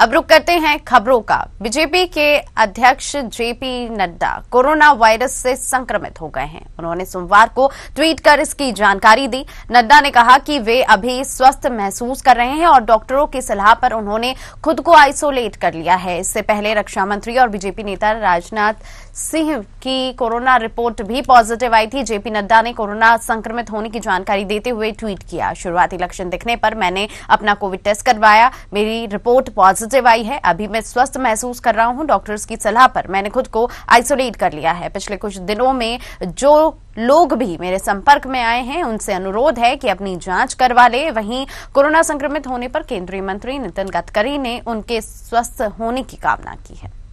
अब रुक करते हैं खबरों का बीजेपी के अध्यक्ष जेपी नड्डा कोरोना वायरस से संक्रमित हो गए हैं उन्होंने सोमवार को ट्वीट कर इसकी जानकारी दी नड्डा ने कहा कि वे अभी स्वस्थ महसूस कर रहे हैं और डॉक्टरों की सलाह पर उन्होंने खुद को आइसोलेट कर लिया है इससे पहले रक्षा मंत्री और बीजेपी नेता राजनाथ सिंह की कोरोना रिपोर्ट भी पॉजिटिव आई थी जेपी नड्डा ने कोरोना संक्रमित होने की जानकारी देते हुए ट्वीट किया शुरुआती लक्षण दिखने पर मैंने अपना कोविड टेस्ट करवाया मेरी रिपोर्ट पॉजिटिव पॉजिटिव आई है अभी मैं स्वस्थ महसूस कर रहा हूँ डॉक्टर्स की सलाह पर मैंने खुद को आइसोलेट कर लिया है पिछले कुछ दिनों में जो लोग भी मेरे संपर्क में आए हैं उनसे अनुरोध है कि अपनी जांच करवा ले वहीं कोरोना संक्रमित होने पर केंद्रीय मंत्री नितिन गडकरी ने उनके स्वस्थ होने की कामना की है